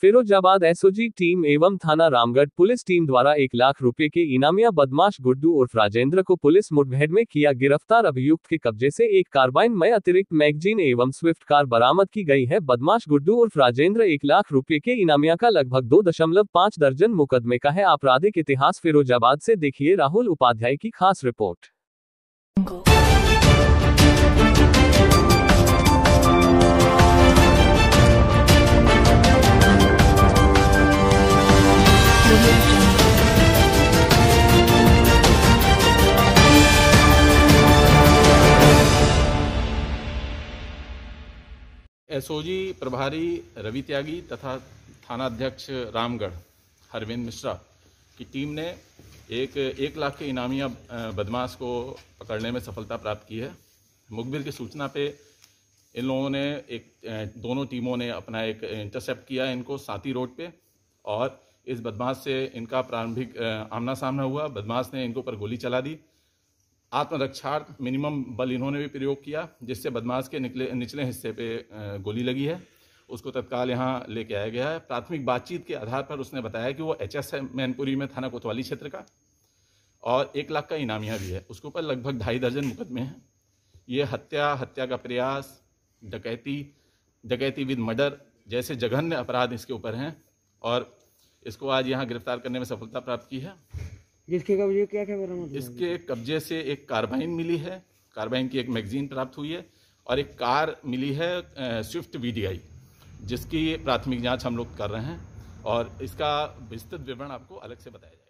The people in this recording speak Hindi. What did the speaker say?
फिरोजाबाद एसओजी टीम एवं थाना रामगढ़ पुलिस टीम द्वारा एक लाख रुपए के इनामिया बदमाश गुड्डू उर्फ राजेंद्र को पुलिस मुठभेड़ में किया गिरफ्तार अभियुक्त के कब्जे से एक कार्बाइन में अतिरिक्त मैगजीन एवं स्विफ्ट कार बरामद की गई है बदमाश गुड्डू उर्फ राजेंद्र एक लाख रुपए के इनामिया का लगभग दो दशमलव दर्जन मुकदमे का है आपराधिक इतिहास फिरोजाबाद ऐसी देखिए राहुल उपाध्याय की खास रिपोर्ट एसओजी प्रभारी रवि त्यागी तथा थानाध्यक्ष रामगढ़ हरविंद मिश्रा की टीम ने एक एक लाख के इनामिया बदमाश को पकड़ने में सफलता प्राप्त की है मुखबिर की सूचना पे इन लोगों ने एक दोनों टीमों ने अपना एक इंटरसेप्ट किया इनको साथी रोड पे और इस बदमाश से इनका प्रारंभिक आमना सामना हुआ बदमाश ने इनके ऊपर गोली चला दी आत्मरक्षार्थ मिनिमम बल इन्होंने भी प्रयोग किया जिससे बदमाश के निकले निचले हिस्से पे गोली लगी है उसको तत्काल यहाँ लेके आया गया है प्राथमिक बातचीत के आधार पर उसने बताया कि वो एच एस है मैनपुरी में थाना कोतवाली क्षेत्र का और एक लाख का इनामिया भी है उसके ऊपर लगभग ढाई दर्जन मुकदमे हैं ये हत्या हत्या का प्रयास डकैती डकैती विद मर्डर जैसे जघन्य अपराध इसके ऊपर हैं और इसको आज यहाँ गिरफ्तार करने में सफलता प्राप्त की है जिसके कब्जे क्या क्या बरामद इसके कब्जे से एक कार्बाइन मिली है कार्बाइन की एक मैगजीन प्राप्त हुई है और एक कार मिली है स्विफ्ट वीडीआई जिसकी प्राथमिक जांच हम लोग कर रहे हैं और इसका विस्तृत विवरण आपको अलग से बताया जाएगा